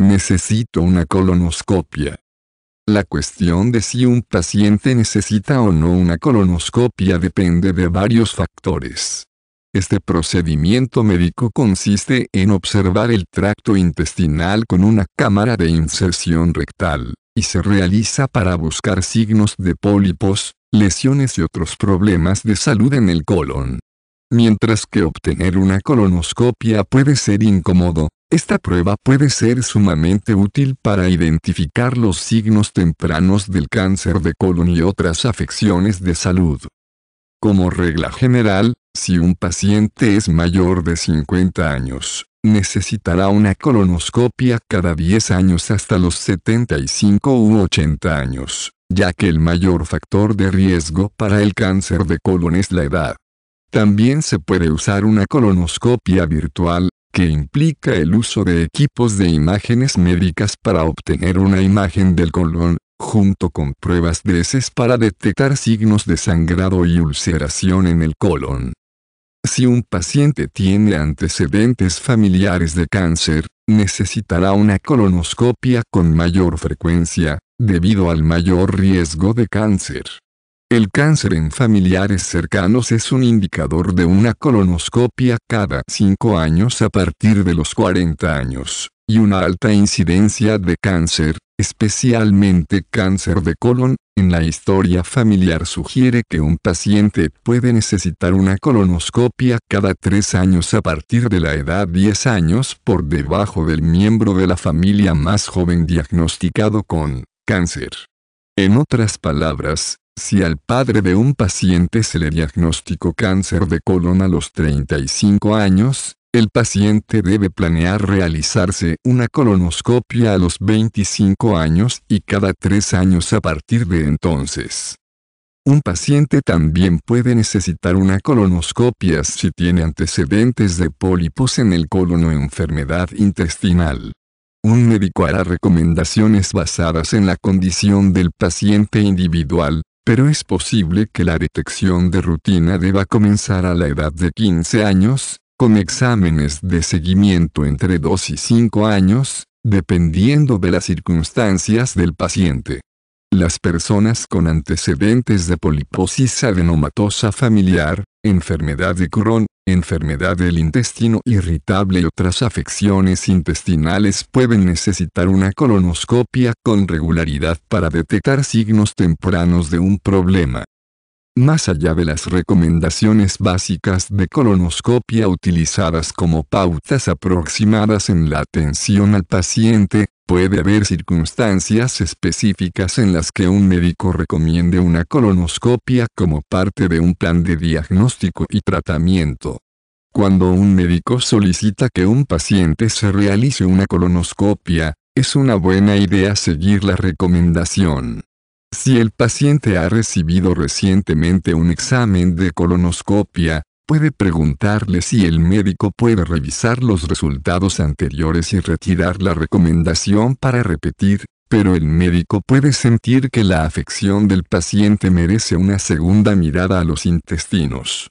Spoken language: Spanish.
Necesito una colonoscopia. La cuestión de si un paciente necesita o no una colonoscopia depende de varios factores. Este procedimiento médico consiste en observar el tracto intestinal con una cámara de inserción rectal, y se realiza para buscar signos de pólipos, lesiones y otros problemas de salud en el colon. Mientras que obtener una colonoscopia puede ser incómodo, esta prueba puede ser sumamente útil para identificar los signos tempranos del cáncer de colon y otras afecciones de salud. Como regla general, si un paciente es mayor de 50 años, necesitará una colonoscopia cada 10 años hasta los 75 u 80 años, ya que el mayor factor de riesgo para el cáncer de colon es la edad. También se puede usar una colonoscopia virtual, que implica el uso de equipos de imágenes médicas para obtener una imagen del colon, junto con pruebas de heces para detectar signos de sangrado y ulceración en el colon. Si un paciente tiene antecedentes familiares de cáncer, necesitará una colonoscopia con mayor frecuencia, debido al mayor riesgo de cáncer. El cáncer en familiares cercanos es un indicador de una colonoscopia cada 5 años a partir de los 40 años, y una alta incidencia de cáncer, especialmente cáncer de colon, en la historia familiar sugiere que un paciente puede necesitar una colonoscopia cada 3 años a partir de la edad 10 años por debajo del miembro de la familia más joven diagnosticado con cáncer. En otras palabras, si al padre de un paciente se le diagnosticó cáncer de colon a los 35 años, el paciente debe planear realizarse una colonoscopia a los 25 años y cada 3 años a partir de entonces. Un paciente también puede necesitar una colonoscopia si tiene antecedentes de pólipos en el colon o enfermedad intestinal. Un médico hará recomendaciones basadas en la condición del paciente individual, pero es posible que la detección de rutina deba comenzar a la edad de 15 años, con exámenes de seguimiento entre 2 y 5 años, dependiendo de las circunstancias del paciente. Las personas con antecedentes de poliposis adenomatosa familiar, enfermedad de Crohn enfermedad del intestino irritable y otras afecciones intestinales pueden necesitar una colonoscopia con regularidad para detectar signos tempranos de un problema. Más allá de las recomendaciones básicas de colonoscopia utilizadas como pautas aproximadas en la atención al paciente, Puede haber circunstancias específicas en las que un médico recomiende una colonoscopia como parte de un plan de diagnóstico y tratamiento. Cuando un médico solicita que un paciente se realice una colonoscopia, es una buena idea seguir la recomendación. Si el paciente ha recibido recientemente un examen de colonoscopia, puede preguntarle si el médico puede revisar los resultados anteriores y retirar la recomendación para repetir, pero el médico puede sentir que la afección del paciente merece una segunda mirada a los intestinos.